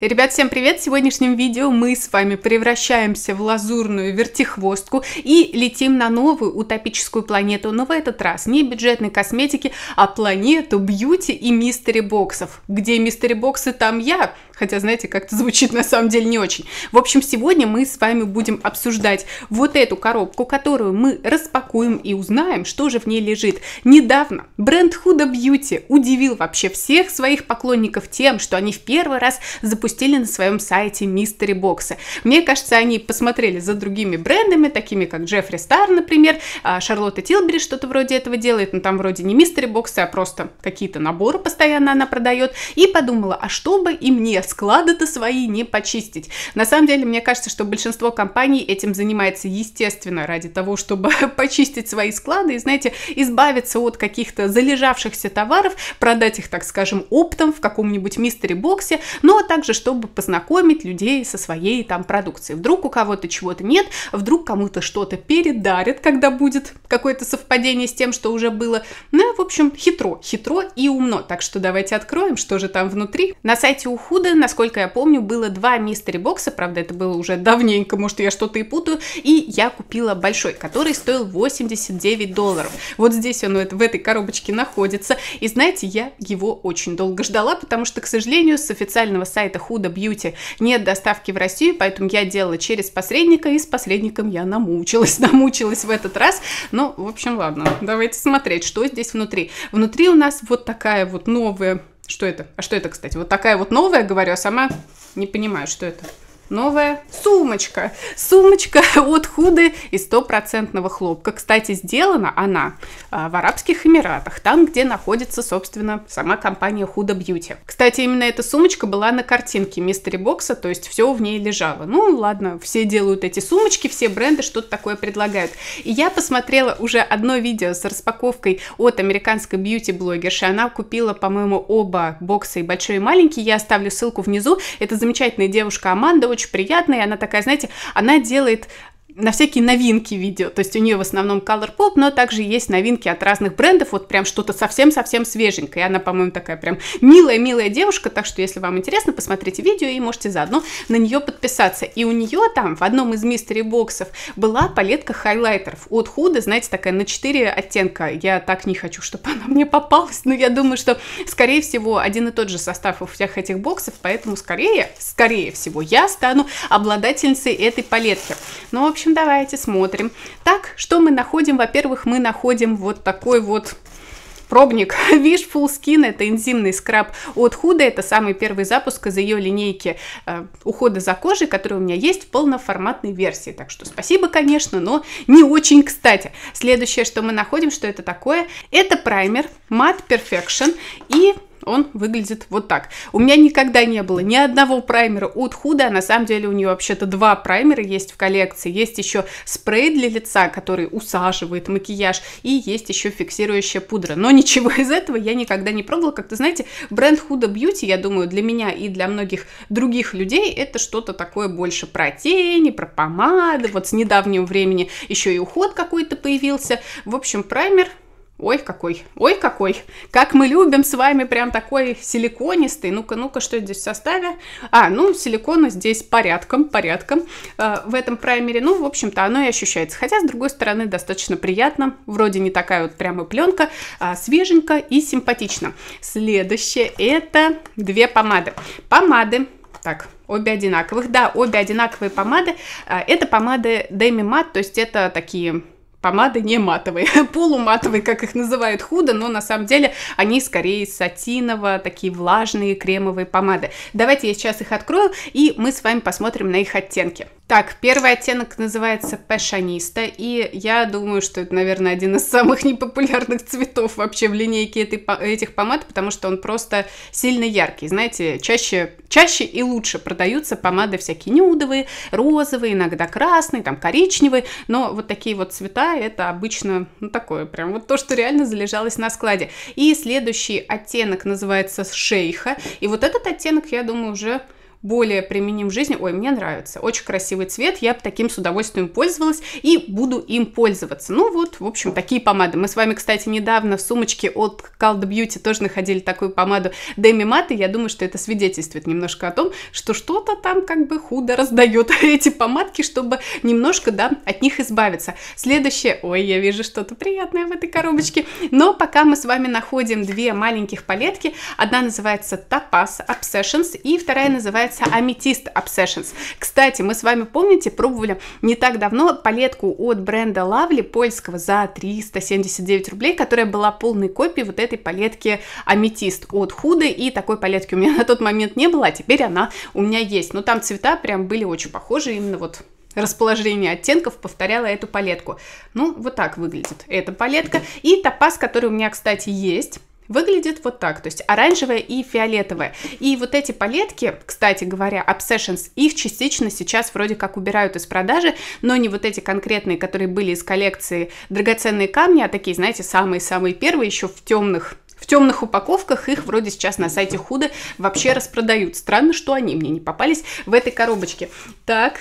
Ребят, всем привет! В сегодняшнем видео мы с вами превращаемся в лазурную вертихвостку и летим на новую утопическую планету, но в этот раз не бюджетной косметики, а планету бьюти и мистери боксов. Где мистери боксы, там я! Хотя, знаете, как-то звучит на самом деле не очень. В общем, сегодня мы с вами будем обсуждать вот эту коробку, которую мы распакуем и узнаем, что же в ней лежит. Недавно бренд Huda Beauty удивил вообще всех своих поклонников тем, что они в первый раз запустили на своем сайте мистери боксы. Мне кажется, они посмотрели за другими брендами, такими как Джеффри Стар, например, Шарлотта Тилбери что-то вроде этого делает, но там вроде не мистери боксы, а просто какие-то наборы постоянно она продает, и подумала, а что бы и мне склады-то свои не почистить. На самом деле, мне кажется, что большинство компаний этим занимается, естественно, ради того, чтобы почистить свои склады и, знаете, избавиться от каких-то залежавшихся товаров, продать их, так скажем, оптом в каком-нибудь мистери-боксе, ну а также, чтобы познакомить людей со своей там продукцией. Вдруг у кого-то чего-то нет, вдруг кому-то что-то передарят, когда будет какое-то совпадение с тем, что уже было. Ну, в общем, хитро, хитро и умно. Так что давайте откроем, что же там внутри. На сайте Ухуда насколько я помню, было два мистери бокса, правда, это было уже давненько, может, я что-то и путаю, и я купила большой, который стоил 89 долларов. Вот здесь он в этой коробочке находится, и знаете, я его очень долго ждала, потому что, к сожалению, с официального сайта Huda Beauty нет доставки в Россию, поэтому я делала через посредника, и с посредником я намучилась, намучилась в этот раз, Но ну, в общем, ладно, давайте смотреть, что здесь внутри. Внутри у нас вот такая вот новая что это? А что это, кстати? Вот такая вот новая, говорю, а сама не понимаю, что это новая сумочка. Сумочка от худы из стопроцентного хлопка. Кстати, сделана она а, в Арабских Эмиратах, там, где находится, собственно, сама компания Худа Бьюти. Кстати, именно эта сумочка была на картинке Мистери Бокса, то есть все в ней лежало. Ну, ладно, все делают эти сумочки, все бренды что-то такое предлагают. И я посмотрела уже одно видео с распаковкой от американской бьюти-блогерши. Она купила, по-моему, оба бокса, и большой, и маленький. Я оставлю ссылку внизу. Это замечательная девушка Аманда, очень приятная, и она такая, знаете, она делает на всякие новинки видео. То есть у нее в основном Color Pop, но также есть новинки от разных брендов, вот прям что-то совсем-совсем свеженькое. И она, по-моему, такая прям милая-милая девушка, так что если вам интересно, посмотрите видео и можете заодно на нее подписаться. И у нее там в одном из мистери боксов была палетка хайлайтеров от Худа, знаете, такая на 4 оттенка. Я так не хочу, чтобы она мне попалась, но я думаю, что, скорее всего, один и тот же состав у всех этих боксов, поэтому скорее, скорее всего, я стану обладательницей этой палетки. Но ну, в общем, общем, давайте смотрим. Так, что мы находим? Во-первых, мы находим вот такой вот пробник Wishful Skin, это энзимный скраб от Худа, это самый первый запуск из ее линейки э, ухода за кожей, который у меня есть в полноформатной версии, так что спасибо, конечно, но не очень кстати. Следующее, что мы находим, что это такое, это праймер Matte Perfection и он выглядит вот так. У меня никогда не было ни одного праймера от Худа, а на самом деле у нее вообще-то два праймера есть в коллекции. Есть еще спрей для лица, который усаживает макияж, и есть еще фиксирующая пудра. Но ничего из этого я никогда не пробовала. Как-то, знаете, бренд Худа Beauty, я думаю, для меня и для многих других людей это что-то такое больше про тени, про помады. Вот с недавнего времени еще и уход какой-то появился. В общем, праймер Ой, какой, ой, какой. Как мы любим с вами прям такой силиконистый. Ну-ка, ну-ка, что здесь в составе? А, ну, силикона здесь порядком, порядком э, в этом праймере. Ну, в общем-то, оно и ощущается. Хотя, с другой стороны, достаточно приятно. Вроде не такая вот прямо пленка, а свеженько и симпатично. Следующее это две помады. Помады. Так, обе одинаковых. Да, обе одинаковые помады. Э, это помады Demi Matte, то есть это такие помады не матовые, полуматовые, как их называют худо, но на самом деле они скорее сатиново, такие влажные кремовые помады. Давайте я сейчас их открою, и мы с вами посмотрим на их оттенки. Так, первый оттенок называется пешаниста, и я думаю, что это, наверное, один из самых непопулярных цветов вообще в линейке этой, этих помад, потому что он просто сильно яркий. Знаете, чаще, чаще и лучше продаются помады всякие нюдовые, розовые, иногда красные, там коричневые, но вот такие вот цвета это обычно, ну, такое прям вот то, что реально залежалось на складе. И следующий оттенок называется шейха, и вот этот оттенок, я думаю, уже более применим в жизни. Ой, мне нравится. Очень красивый цвет, я таким с удовольствием пользовалась и буду им пользоваться. Ну вот, в общем, такие помады. Мы с вами, кстати, недавно в сумочке от Call Beauty тоже находили такую помаду Demi Matte. Я думаю, что это свидетельствует немножко о том, что что-то там как бы худо раздает эти помадки, чтобы немножко, да, от них избавиться. Следующее, ой, я вижу что-то приятное в этой коробочке. Но пока мы с вами находим две маленьких палетки, одна называется Tapas Obsessions и вторая называется называется Amethyst Obsessions. Кстати, мы с вами, помните, пробовали не так давно палетку от бренда Lovely польского за 379 рублей, которая была полной копией вот этой палетки Аметист от Худы, и такой палетки у меня на тот момент не было, а теперь она у меня есть. Но там цвета прям были очень похожи, именно вот расположение оттенков повторяло эту палетку. Ну, вот так выглядит эта палетка. И топаз, который у меня, кстати, есть выглядит вот так, то есть оранжевое и фиолетовое. И вот эти палетки, кстати говоря, Obsessions, их частично сейчас вроде как убирают из продажи, но не вот эти конкретные, которые были из коллекции драгоценные камни, а такие, знаете, самые-самые первые, еще в темных в темных упаковках их вроде сейчас на сайте Худо вообще распродают. Странно, что они мне не попались в этой коробочке. Так,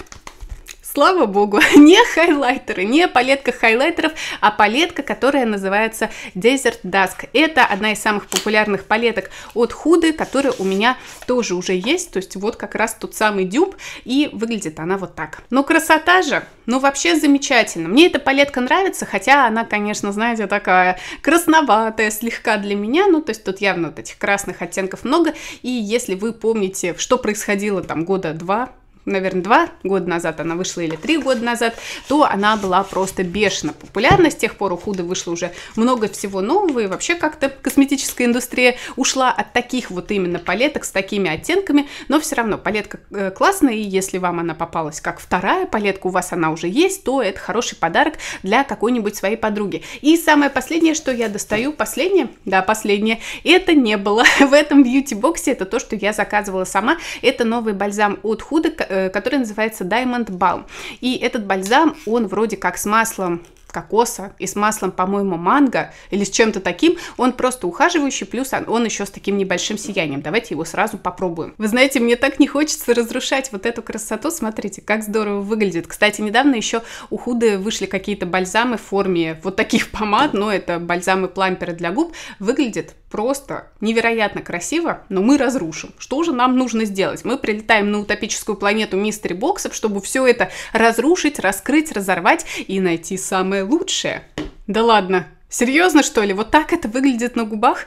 слава богу, не хайлайтеры, не палетка хайлайтеров, а палетка, которая называется Desert Dusk. Это одна из самых популярных палеток от Худы, которая у меня тоже уже есть, то есть вот как раз тот самый дюб, и выглядит она вот так. Но красота же, ну вообще замечательно. Мне эта палетка нравится, хотя она, конечно, знаете, такая красноватая слегка для меня, ну то есть тут явно вот этих красных оттенков много, и если вы помните, что происходило там года два наверное, два года назад она вышла или три года назад, то она была просто бешено популярна. С тех пор у Худа вышло уже много всего нового, и вообще как-то косметическая индустрия ушла от таких вот именно палеток с такими оттенками, но все равно палетка э, классная, и если вам она попалась как вторая палетка, у вас она уже есть, то это хороший подарок для какой-нибудь своей подруги. И самое последнее, что я достаю, последнее, да, последнее, это не было в этом бьюти-боксе, это то, что я заказывала сама, это новый бальзам от Худа, э, Э, который называется Diamond Balm. И этот бальзам, он вроде как с маслом кокоса и с маслом, по-моему, манго или с чем-то таким. Он просто ухаживающий, плюс он, он еще с таким небольшим сиянием. Давайте его сразу попробуем. Вы знаете, мне так не хочется разрушать вот эту красоту. Смотрите, как здорово выглядит. Кстати, недавно еще у Худы вышли какие-то бальзамы в форме вот таких помад, но это бальзамы-пламперы для губ. Выглядит просто невероятно красиво, но мы разрушим. Что же нам нужно сделать? Мы прилетаем на утопическую планету мистери боксов, чтобы все это разрушить, раскрыть, разорвать и найти самое самое лучшее. Да ладно, серьезно что ли? Вот так это выглядит на губах?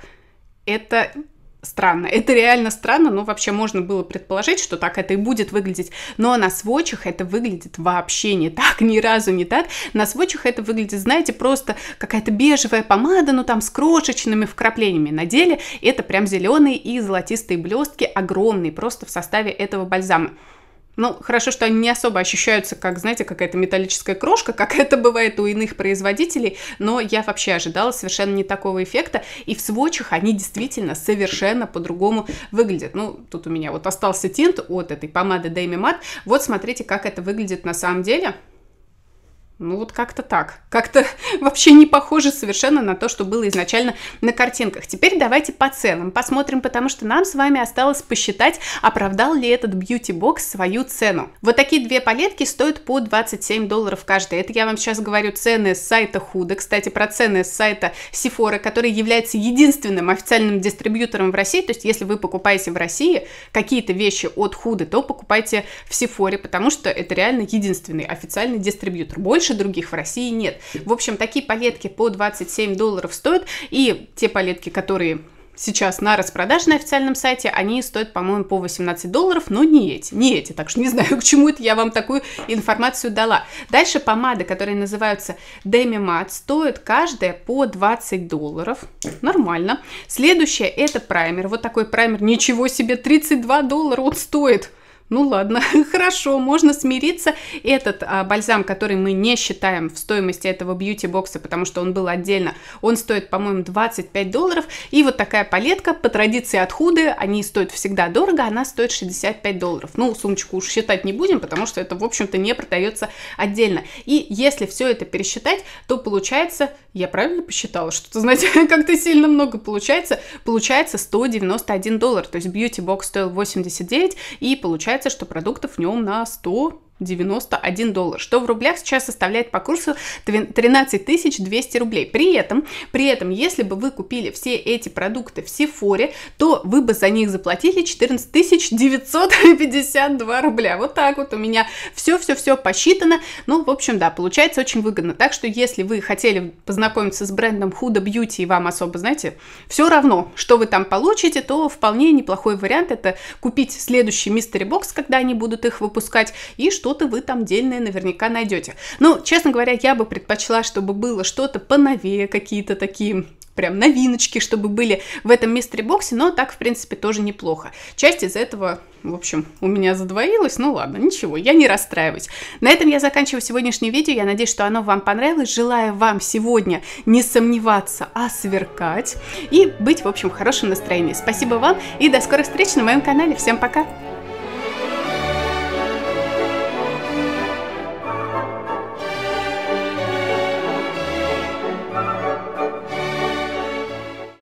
Это странно. Это реально странно, но вообще можно было предположить, что так это и будет выглядеть. Но на сводчах это выглядит вообще не так, ни разу не так. На сводчах это выглядит, знаете, просто какая-то бежевая помада, но ну, там с крошечными вкраплениями. На деле это прям зеленые и золотистые блестки, огромные, просто в составе этого бальзама. Ну, хорошо, что они не особо ощущаются, как, знаете, какая-то металлическая крошка, как это бывает у иных производителей, но я вообще ожидала совершенно не такого эффекта, и в сводчах они действительно совершенно по-другому выглядят. Ну, тут у меня вот остался тинт от этой помады Дэми Мат, вот смотрите, как это выглядит на самом деле. Ну вот как-то так. Как-то вообще не похоже совершенно на то, что было изначально на картинках. Теперь давайте по ценам посмотрим, потому что нам с вами осталось посчитать, оправдал ли этот бьюти-бокс свою цену. Вот такие две палетки стоят по 27 долларов каждая. Это я вам сейчас говорю цены с сайта Худа. Кстати, про цены с сайта Сифора, который является единственным официальным дистрибьютором в России. То есть, если вы покупаете в России какие-то вещи от Худа, то покупайте в Сифоре, потому что это реально единственный официальный дистрибьютор. Больше больше других в России нет. В общем, такие палетки по 27 долларов стоят, и те палетки, которые сейчас на распродаже на официальном сайте, они стоят, по-моему, по 18 долларов, но не эти, не эти, так что не знаю, к чему это я вам такую информацию дала. Дальше помады, которые называются Demi Matte, стоят каждая по 20 долларов, нормально. Следующее это праймер, вот такой праймер, ничего себе, 32 доллара он стоит, ну ладно, хорошо, можно смириться. Этот а, бальзам, который мы не считаем в стоимости этого бьюти-бокса, потому что он был отдельно, он стоит, по-моему, 25 долларов. И вот такая палетка, по традиции от Худы, они стоят всегда дорого, она стоит 65 долларов. Ну, сумочку уж считать не будем, потому что это, в общем-то, не продается отдельно. И если все это пересчитать, то получается, я правильно посчитала, что-то, знаете, как-то сильно много получается, получается 191 доллар. То есть бьюти-бокс стоил 89 и получается получается, что продуктов в нем на 100 91 доллар, что в рублях сейчас составляет по курсу 13 200 рублей. При этом, при этом, если бы вы купили все эти продукты в Сифоре, то вы бы за них заплатили 14 952 рубля. Вот так вот у меня все-все-все посчитано. Ну, в общем, да, получается очень выгодно. Так что, если вы хотели познакомиться с брендом Huda Beauty и вам особо, знаете, все равно, что вы там получите, то вполне неплохой вариант это купить следующий мистери бокс, когда они будут их выпускать, и что что-то вы там дельное наверняка найдете. Ну, честно говоря, я бы предпочла, чтобы было что-то поновее, какие-то такие прям новиночки, чтобы были в этом мистери боксе, но так, в принципе, тоже неплохо. Часть из этого, в общем, у меня задвоилась, ну ладно, ничего, я не расстраиваюсь. На этом я заканчиваю сегодняшнее видео, я надеюсь, что оно вам понравилось. Желаю вам сегодня не сомневаться, а сверкать и быть, в общем, в хорошем настроении. Спасибо вам и до скорых встреч на моем канале. Всем пока!